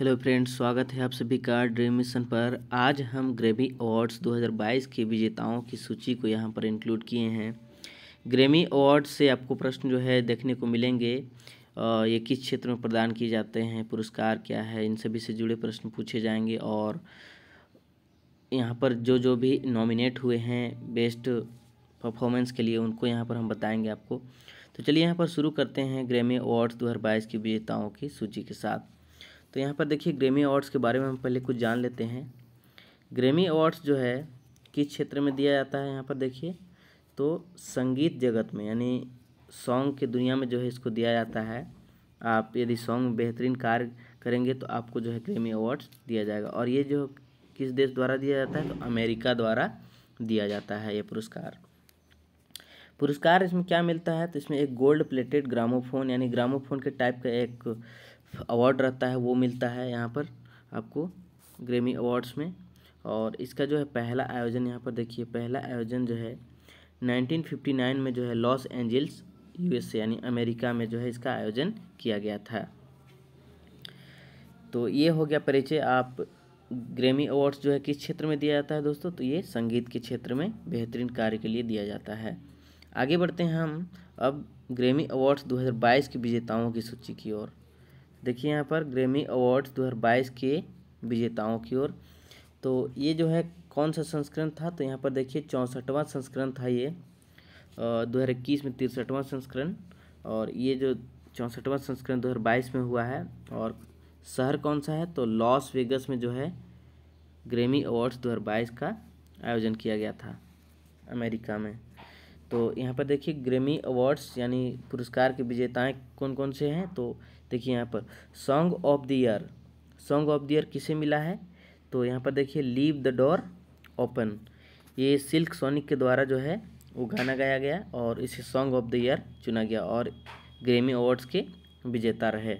hello friends स्वागत है आप सभी का ड्रीम मिशन पर आज हम ग्रेमी अवार्ड्स 2022 के विजेताओं की सूची को यहां पर इंक्लूड किए हैं ग्रेमी अवार्ड्स से आपको प्रश्न जो है देखने को मिलेंगे ये किस क्षेत्र में प्रदान किए जाते हैं पुरस्कार क्या है इन सभी से जुड़े प्रश्न पूछे जाएंगे और यहाँ पर जो जो भी नॉमिनेट हुए हैं बेस्ट परफॉर्मेंस के लिए उनको यहाँ पर हम बताएँगे आपको तो चलिए यहाँ पर शुरू करते हैं ग्रेमी अवार्ड्स दो के विजेताओं की सूची के साथ तो यहाँ पर देखिए ग्रेमी अवार्ड्स के बारे में हम पहले कुछ जान लेते हैं ग्रेमी अवार्ड्स जो है किस क्षेत्र में दिया जाता है यहाँ पर देखिए तो संगीत जगत में यानी सॉन्ग के दुनिया में जो है इसको दिया जाता है आप यदि सॉन्ग में बेहतरीन कार्य करेंगे तो आपको जो है ग्रेमी अवार्ड्स दिया जाएगा और ये जो किस देश द्वारा दिया जाता है तो अमेरिका द्वारा दिया जाता है ये पुरस्कार पुरस्कार इसमें क्या मिलता है तो इसमें एक गोल्ड प्लेटेड ग्रामोफोन यानी ग्रामोफोन के टाइप का एक अवार्ड रहता है वो मिलता है यहाँ पर आपको ग्रेमी अवार्ड्स में और इसका जो है पहला आयोजन यहाँ पर देखिए पहला आयोजन जो है 1959 में जो है लॉस एंजल्स यूएसए यानी अमेरिका में जो है इसका आयोजन किया गया था तो ये हो गया परिचय आप ग्रेमी अवार्ड्स जो है किस क्षेत्र में दिया जाता है दोस्तों तो ये संगीत के क्षेत्र में बेहतरीन कार्य के लिए दिया जाता है आगे बढ़ते हैं हम अब ग्रेमी अवार्ड्स 2022 के विजेताओं की सूची की ओर देखिए यहाँ पर ग्रेमी अवार्ड्स 2022 के विजेताओं की ओर तो ये जो है कौन सा संस्करण था तो यहाँ पर देखिए चौंसठवां संस्करण था ये दो हज़ार इक्कीस में तिरसठवा संस्करण और ये जो चौंसठवा संस्करण दो हज़ार बाईस में हुआ है और शहर कौन सा है तो लॉस वेगस में जो है ग्रेमी अवार्ड्स दो हज़ार बाईस का आयोजन किया गया था अमेरिका में तो यहाँ पर देखिए ग्रेमी अवार्ड्स यानी पुरस्कार के विजेताएँ कौन कौन से हैं तो देखिए यहाँ पर song of the year song of the year किसे मिला है तो यहाँ पर देखिए लीव द डोर ओपन ये सिल्क सोनिक के द्वारा जो है वो गाना गाया गया और इसे सॉन्ग ऑफ द ईयर चुना गया और ग्रेमी अवार्ड्स के विजेता रहे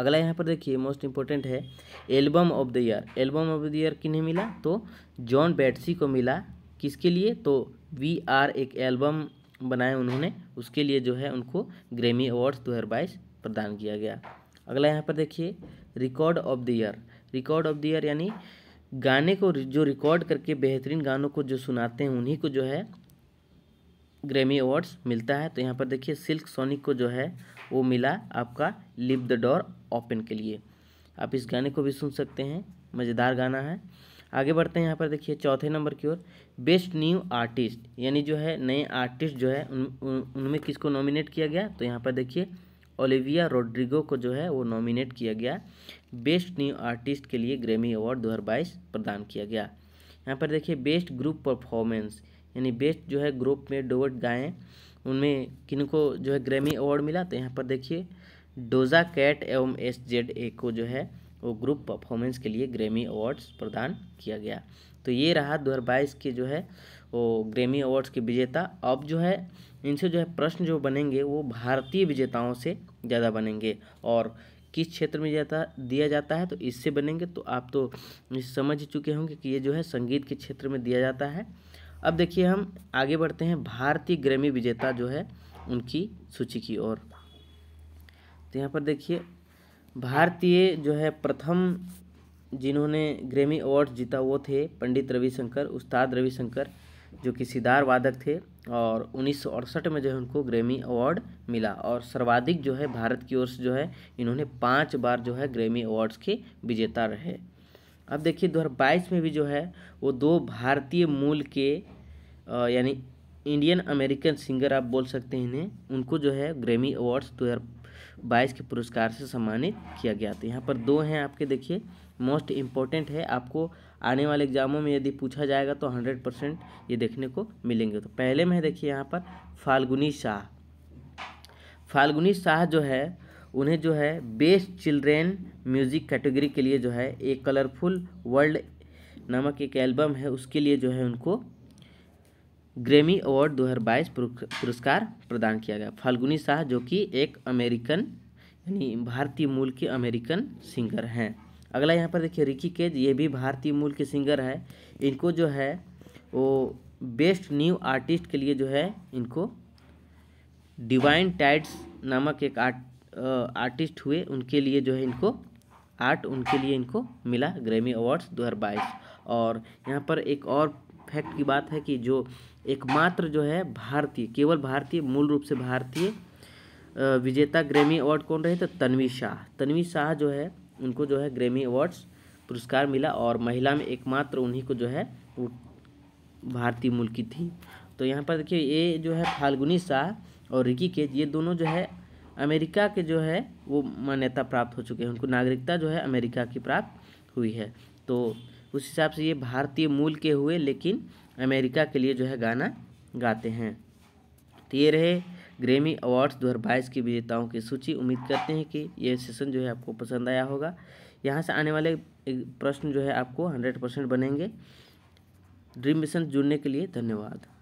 अगला यहाँ पर देखिए मोस्ट इम्पोर्टेंट है album of the year album of the year किन्हें मिला तो जॉन बैट्सी को मिला किसके लिए तो वी आर एक एल्बम बनाए उन्होंने उसके लिए जो है उनको ग्रेमी अवार्ड्स बाईस प्रदान किया गया अगला यहाँ पर देखिए record of the year record of the year यानी गाने को जो रिकॉर्ड करके बेहतरीन गानों को जो सुनाते हैं उन्हीं को जो है ग्रैमी अवार्ड्स मिलता है तो यहाँ पर देखिए सिल्क सोनिक को जो है वो मिला आपका लिप द डोर ओपन के लिए आप इस गाने को भी सुन सकते हैं मज़ेदार गाना है आगे बढ़ते हैं यहाँ पर देखिए चौथे नंबर की ओर बेस्ट न्यू आर्टिस्ट यानी जो है नए आर्टिस्ट जो है उन उनमें किसको नॉमिनेट किया गया तो यहाँ पर देखिए ओलिविया रोड्रिगो को जो है वो नॉमिनेट किया गया बेस्ट न्यू आर्टिस्ट के लिए ग्रेमी अवार्ड दो प्रदान किया गया यहाँ पर देखिए बेस्ट ग्रुप परफॉर्मेंस यानी बेस्ट जो है ग्रुप में डोवट गाएँ उनमें किनको जो है ग्रेमी अवार्ड मिला तो यहाँ पर देखिए डोजा कैट एवं एस जेड ए को जो है वो ग्रुप परफॉर्मेंस के लिए ग्रेमी अवार्ड्स प्रदान किया गया तो ये रहा दो के जो है वो ग्रेमी अवार्ड्स के विजेता अब जो है इनसे जो है प्रश्न जो बनेंगे वो भारतीय विजेताओं से ज़्यादा बनेंगे और किस क्षेत्र में जाता दिया जाता है तो इससे बनेंगे तो आप तो समझ चुके होंगे कि ये जो है संगीत के क्षेत्र में दिया जाता है अब देखिए हम आगे बढ़ते हैं भारतीय ग्रेमी विजेता जो है उनकी सूची की ओर तो यहाँ पर देखिए भारतीय जो है प्रथम जिन्होंने ग्रेमी अवार्ड जीता वो थे पंडित रविशंकर उस्ताद रविशंकर जो कि सिदार वादक थे और उन्नीस में जो है उनको ग्रेमी अवार्ड मिला और सर्वाधिक जो है भारत की ओर से जो है इन्होंने पाँच बार जो है ग्रेमी अवार्ड्स के विजेता रहे अब देखिए दो में भी जो है वो दो भारतीय मूल के यानी इंडियन अमेरिकन सिंगर आप बोल सकते हैं इन्हें उनको जो है ग्रेमी अवार्ड्स दो बाईस के पुरस्कार से सम्मानित किया गया था यहाँ पर दो हैं आपके देखिए मोस्ट इम्पॉर्टेंट है आपको आने वाले एग्जामों में यदि पूछा जाएगा तो हंड्रेड परसेंट ये देखने को मिलेंगे तो पहले में देखिए यहाँ पर फाल्गुनी शाह फाल्गुनी शाह जो है उन्हें जो है बेस्ट चिल्ड्रेन म्यूज़िक कैटेगरी के लिए जो है एक कलरफुल वर्ल्ड नामक एक एल्बम है उसके लिए जो है उनको ग्रेमी अवार्ड 2022 पुरस्कार प्रदान किया गया फाल्गुनी शाह जो कि एक अमेरिकन यानी भारतीय मूल के अमेरिकन सिंगर हैं अगला यहाँ पर देखिए रिकी केज ये भी भारतीय मूल के सिंगर है इनको जो है वो बेस्ट न्यू आर्टिस्ट के लिए जो है इनको डिवाइन टाइड्स नामक एक आर्ट आर्टिस्ट हुए उनके लिए जो है इनको आर्ट उनके लिए इनको मिला ग्रैमी अवार्ड्स दो और यहाँ पर एक और फैक्ट की बात है कि जो एकमात्र जो है भारतीय केवल भारतीय मूल रूप से भारतीय विजेता ग्रेमी अवार्ड कौन रहे थे तन्वी शाह तन्वी शाह जो है उनको जो है ग्रेमी अवार्ड्स पुरस्कार मिला और महिला में एकमात्र उन्हीं को जो है वो भारतीय मूल की थी तो यहाँ पर देखिए ये जो है फाल्गुनी शाह और रिकी केज ये दोनों जो है अमेरिका के जो है वो मान्यता प्राप्त हो चुके हैं उनको नागरिकता जो है अमेरिका की प्राप्त हुई है तो उस हिसाब से ये भारतीय मूल के हुए लेकिन अमेरिका के लिए जो है गाना गाते हैं तो ये रहे ग्रेमी अवार्ड्स 2022 की विजेताओं की सूची उम्मीद करते हैं कि ये सेशन जो है आपको पसंद आया होगा यहाँ से आने वाले प्रश्न जो है आपको हंड्रेड परसेंट बनेंगे ड्रीम मिशन जुड़ने के लिए धन्यवाद